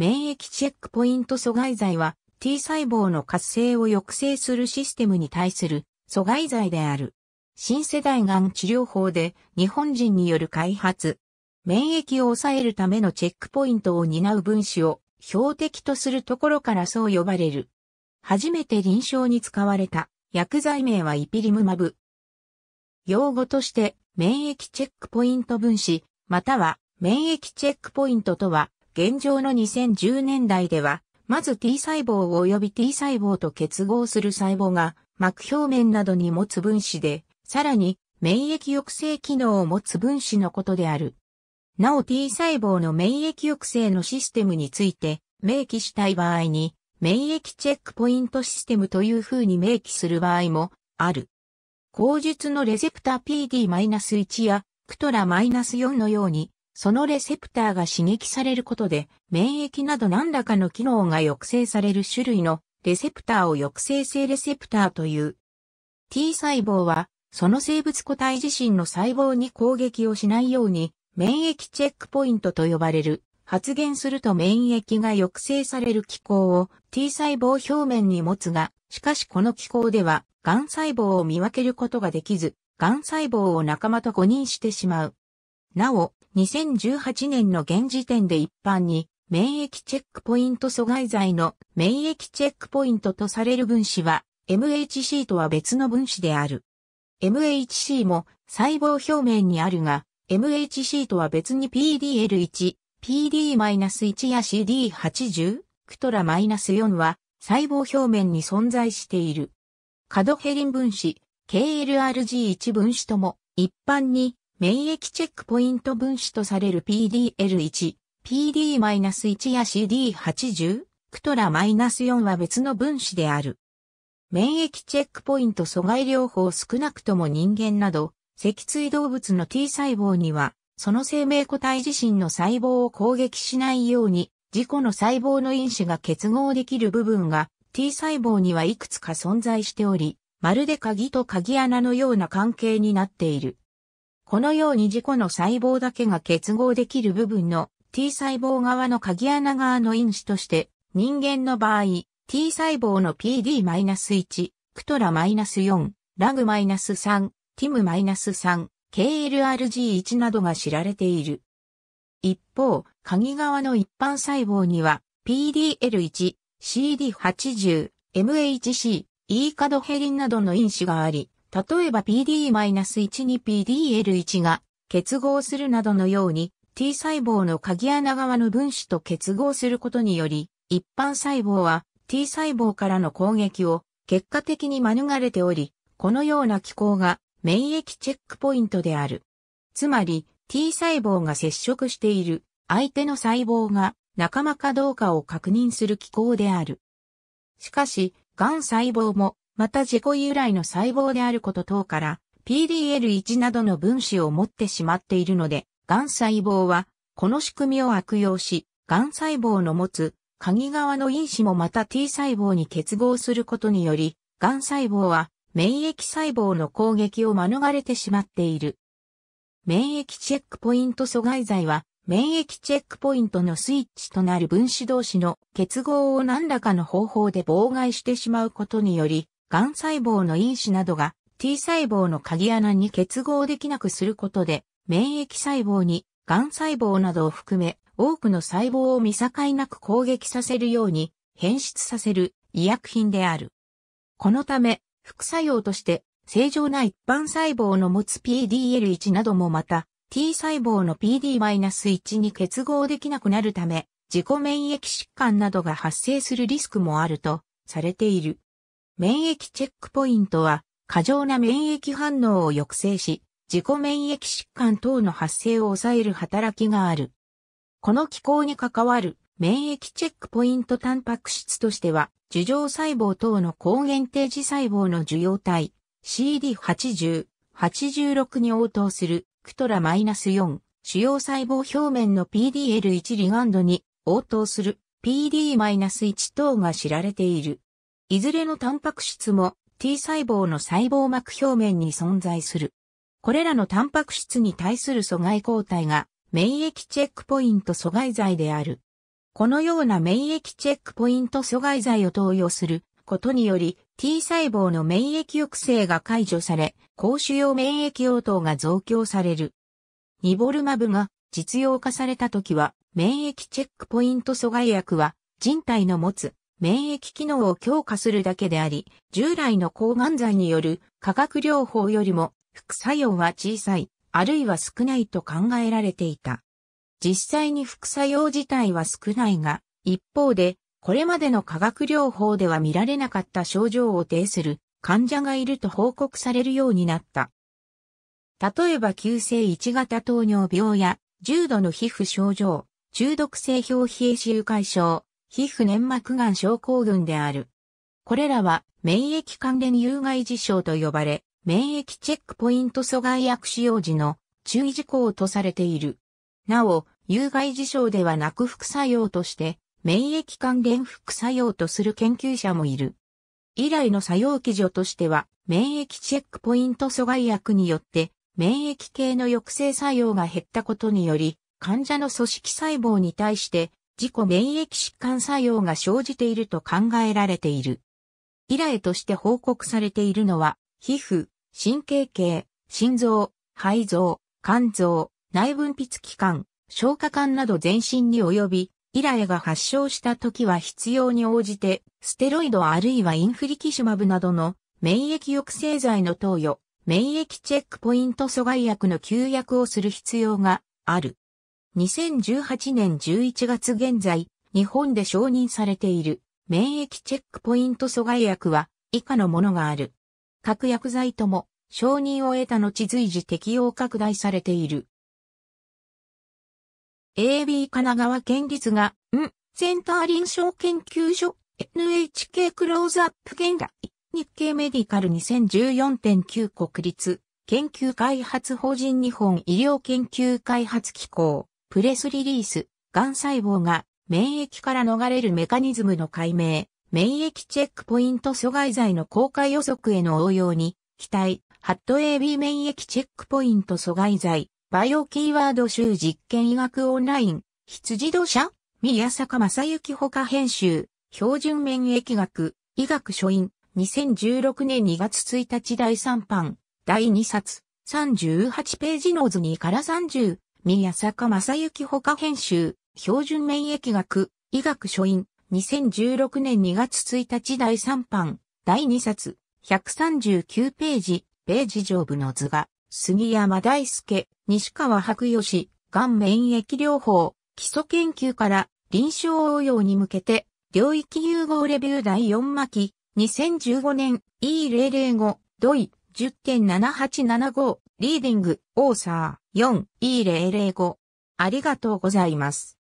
免疫チェックポイント阻害剤は T 細胞の活性を抑制するシステムに対する阻害剤である。新世代がん治療法で日本人による開発。免疫を抑えるためのチェックポイントを担う分子を標的とするところからそう呼ばれる。初めて臨床に使われた薬剤名はイピリムマブ。用語として免疫チェックポイント分子、または免疫チェックポイントとは現状の2010年代では、まず T 細胞及び T 細胞と結合する細胞が膜表面などに持つ分子で、さらに免疫抑制機能を持つ分子のことである。なお T 細胞の免疫抑制のシステムについて明記したい場合に、免疫チェックポイントシステムという風に明記する場合もある。口述のレセプター PD-1 やクトラ -4 のようにそのレセプターが刺激されることで、免疫など何らかの機能が抑制される種類のレセプターを抑制性レセプターという。T 細胞は、その生物個体自身の細胞に攻撃をしないように、免疫チェックポイントと呼ばれる、発現すると免疫が抑制される機構を T 細胞表面に持つが、しかしこの機構では、癌細胞を見分けることができず、癌細胞を仲間と誤認してしまう。なお、2018年の現時点で一般に、免疫チェックポイント阻害剤の免疫チェックポイントとされる分子は、MHC とは別の分子である。MHC も細胞表面にあるが、MHC とは別に PDL1、PD-1 や CD80、クトラ -4 は細胞表面に存在している。カドヘリン分子、KLRG1 分子とも一般に免疫チェックポイント分子とされる PDL1、PD-1 や CD80、クトラ -4 は別の分子である。免疫チェックポイント阻害療法少なくとも人間など、脊椎動物の T 細胞には、その生命個体自身の細胞を攻撃しないように、自己の細胞の因子が結合できる部分が T 細胞にはいくつか存在しており、まるで鍵と鍵穴のような関係になっている。このように自己の細胞だけが結合できる部分の T 細胞側の鍵穴側の因子として、人間の場合、T 細胞の PD-1、クトラ -4、ラグ -3、ティム -3、KLRG1 などが知られている。一方、鍵側の一般細胞には PDL1、CD80、MHC、E カドヘリンなどの因子があり、例えば PD-1 に PDL1 が結合するなどのように T 細胞の鍵穴側の分子と結合することにより、一般細胞は T 細胞からの攻撃を結果的に免れており、このような機構が免疫チェックポイントである。つまり T 細胞が接触している相手の細胞が仲間かどうかを確認する機構である。しかし、癌細胞もまた自己由来の細胞であること等から PDL1 などの分子を持ってしまっているので、癌細胞はこの仕組みを悪用し、癌細胞の持つ鍵側の因子もまた T 細胞に結合することにより、癌細胞は免疫細胞の攻撃を免れてしまっている。免疫チェックポイント阻害剤は、免疫チェックポイントのスイッチとなる分子同士の結合を何らかの方法で妨害してしまうことにより、癌細胞の因子などが T 細胞の鍵穴に結合できなくすることで、免疫細胞に癌細胞などを含め多くの細胞を見境なく攻撃させるように変質させる医薬品である。このため、副作用として正常な一般細胞の持つ PDL1 などもまた T 細胞の PD-1 に結合できなくなるため自己免疫疾患などが発生するリスクもあるとされている。免疫チェックポイントは、過剰な免疫反応を抑制し、自己免疫疾患等の発生を抑える働きがある。この機構に関わる免疫チェックポイントタンパク質としては、樹状細胞等の抗原定時細胞の受容体 CD80、86に応答するクトラ -4、主要細胞表面の PDL1 リガンドに応答する PD-1 等が知られている。いずれのタンパク質も T 細胞の細胞膜表面に存在する。これらのタンパク質に対する阻害抗体が免疫チェックポイント阻害剤である。このような免疫チェックポイント阻害剤を投与することにより T 細胞の免疫抑制が解除され、公主用免疫応答が増強される。ニボルマブが実用化された時は免疫チェックポイント阻害薬は人体の持つ免疫機能を強化するだけであり、従来の抗がん剤による化学療法よりも副作用は小さい、あるいは少ないと考えられていた。実際に副作用自体は少ないが、一方で、これまでの化学療法では見られなかった症状を呈する患者がいると報告されるようになった。例えば急性1型糖尿病や重度の皮膚症状、中毒性表皮栄臭解消、皮膚粘膜癌症候群である。これらは免疫関連有害事象と呼ばれ、免疫チェックポイント阻害薬使用時の注意事項とされている。なお、有害事象ではなく副作用として、免疫関連副作用とする研究者もいる。以来の作用基準としては、免疫チェックポイント阻害薬によって、免疫系の抑制作用が減ったことにより、患者の組織細胞に対して自己免疫疾患作用が生じていると考えられている。以来として報告されているのは、皮膚、神経系、心臓、肺臓、肝臓、内分泌器官、消化管など全身に及び、イラが発症した時は必要に応じて、ステロイドあるいはインフリキシマブなどの免疫抑制剤の投与、免疫チェックポイント阻害薬の休薬をする必要がある。2018年11月現在、日本で承認されている免疫チェックポイント阻害薬は以下のものがある。各薬剤とも承認を得た後随時適用拡大されている。AB 神奈川県立が、ん、センター臨床研究所、NHK クローズアップ現代、日経メディカル2014.9国立、研究開発法人日本医療研究開発機構。プレスリリース、癌細胞が免疫から逃れるメカニズムの解明、免疫チェックポイント阻害剤の効果予測への応用に、期待、ハット AB 免疫チェックポイント阻害剤、バイオキーワード集実験医学オンライン、羊同社宮坂正幸他編集、標準免疫学、医学書院、2016年2月1日第3版、第2冊、38ページノーズ2から30、宮坂正幸他編集、標準免疫学、医学書院、2016年2月1日第3版、第2冊、139ページ、ページ上部の図が、杉山大輔、西川博義、がん免疫療法、基礎研究から臨床応用に向けて、領域融合レビュー第4巻、2015年 E005、ドイ10.7875リーディング、オーサー、4E005。ありがとうございます。